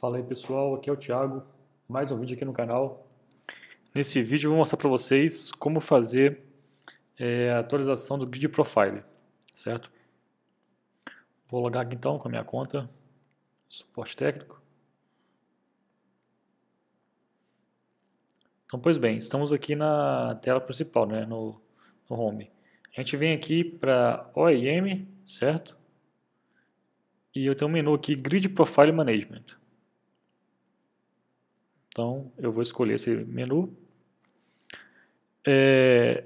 Fala aí pessoal, aqui é o Thiago, mais um vídeo aqui no canal. Nesse vídeo eu vou mostrar para vocês como fazer é, a atualização do grid profile, certo? Vou logar aqui então com a minha conta, suporte técnico. Então, pois bem, estamos aqui na tela principal, né, no, no home. A gente vem aqui para OEM, certo? E eu tenho um menu aqui, Grid Profile Management. Então, eu vou escolher esse menu. É,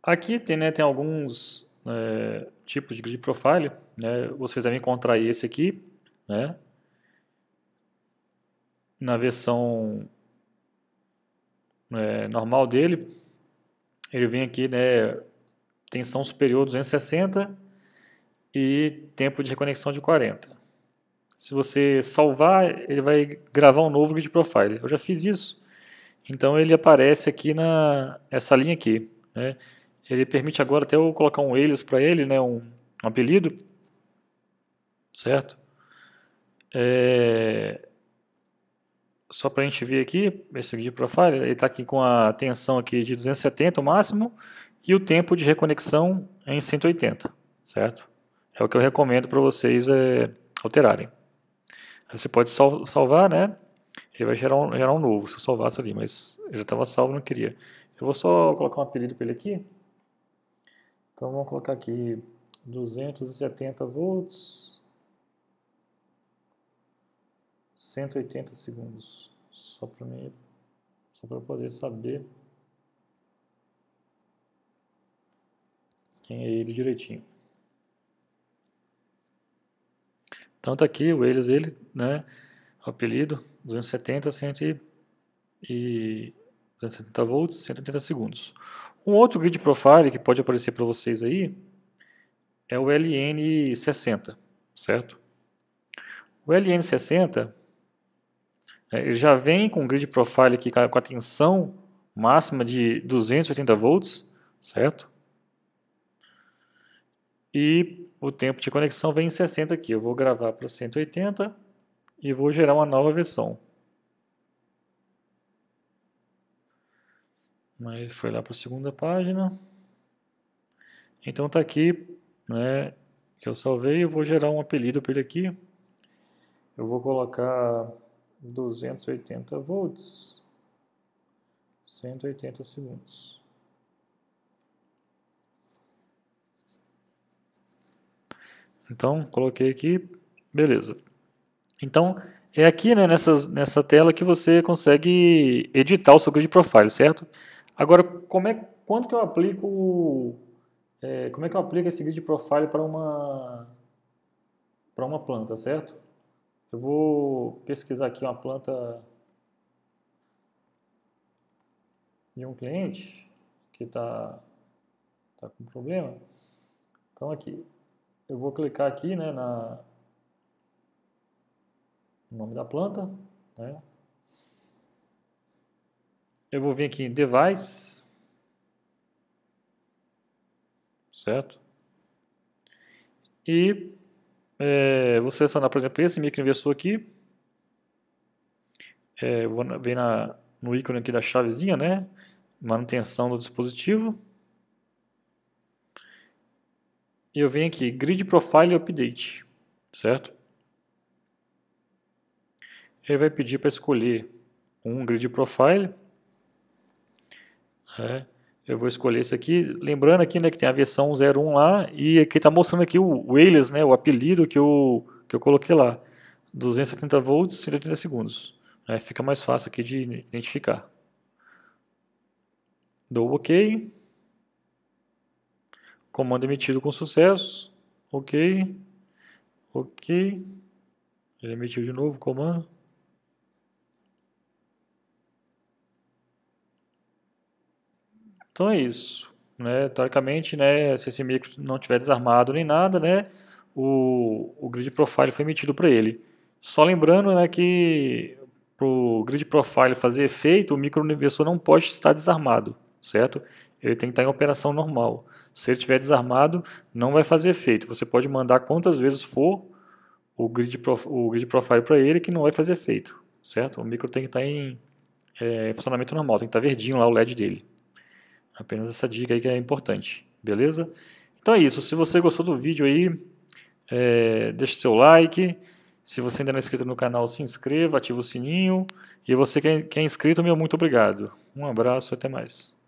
aqui tem, né, tem alguns é, tipos de grid profile. Né, vocês devem encontrar esse aqui. Né, na versão é, normal dele, ele vem aqui, né, tensão superior 260 e tempo de reconexão de 40 se você salvar, ele vai gravar um novo grid profile. Eu já fiz isso. Então ele aparece aqui na essa linha aqui. Né? Ele permite agora até eu colocar um alias para ele, né? um, um apelido. Certo? É... Só para a gente ver aqui, esse grid profile, ele está aqui com a tensão aqui de 270 o máximo e o tempo de reconexão em 180, certo? É o que eu recomendo para vocês é, alterarem. Você pode sal salvar, né? Ele vai gerar um, gerar um novo, se eu salvasse ali, mas eu já estava salvo, não queria. Eu vou só colocar um apelido para ele aqui. Então vamos colocar aqui 270 volts, 180 segundos, só para mim, só para poder saber quem é ele direitinho. Então tá aqui o Wales ele né? O apelido 270, 100 e 270 volts, 180 segundos. Um outro grid profile que pode aparecer para vocês aí é o LN60, certo? O LN60 é, ele já vem com grid profile aqui com a tensão máxima de 280 volts, certo? E o tempo de conexão vem em 60 aqui. Eu vou gravar para 180 e vou gerar uma nova versão. Mas foi lá para a segunda página. Então está aqui, né, que eu salvei, eu vou gerar um apelido para ele aqui. Eu vou colocar 280 volts, 180 segundos. Então, coloquei aqui, beleza. Então, é aqui né, nessa, nessa tela que você consegue editar o seu grid profile, certo? Agora, como é, quanto que eu aplico, é, como é que eu aplico esse grid profile para uma, para uma planta, certo? Eu vou pesquisar aqui uma planta de um cliente que está tá com problema. Então aqui, eu vou clicar aqui né, na, no nome da planta. Né? Eu vou vir aqui em Device. Certo? E é, vou selecionar, por exemplo, esse microinversor aqui. É, vou vir na, no ícone aqui da chavezinha, né? Manutenção do dispositivo e eu venho aqui, Grid Profile Update, certo? Ele vai pedir para escolher um Grid Profile. É, eu vou escolher esse aqui, lembrando aqui né, que tem a versão 01 lá, e aqui está mostrando aqui o, o alias, né, o apelido que eu, que eu coloquei lá, 270 volts, 180 segundos. É, fica mais fácil aqui de identificar. Dou OK. Comando emitido com sucesso. Ok. Ok. Ele emitiu de novo o comando. Então é isso. Né? Teoricamente, né, se esse micro não tiver desarmado nem nada, né, o, o grid profile foi emitido para ele. Só lembrando né, que para o grid profile fazer efeito, o microinversor não pode estar desarmado, certo? ele tem que estar em operação normal. Se ele estiver desarmado, não vai fazer efeito. Você pode mandar quantas vezes for o grid, prof, o grid profile para ele que não vai fazer efeito, certo? O micro tem que estar em é, funcionamento normal, tem que estar verdinho lá o LED dele. Apenas essa dica aí que é importante, beleza? Então é isso, se você gostou do vídeo aí, é, deixe seu like. Se você ainda não é inscrito no canal, se inscreva, ative o sininho. E você é, que é inscrito, meu muito obrigado. Um abraço e até mais.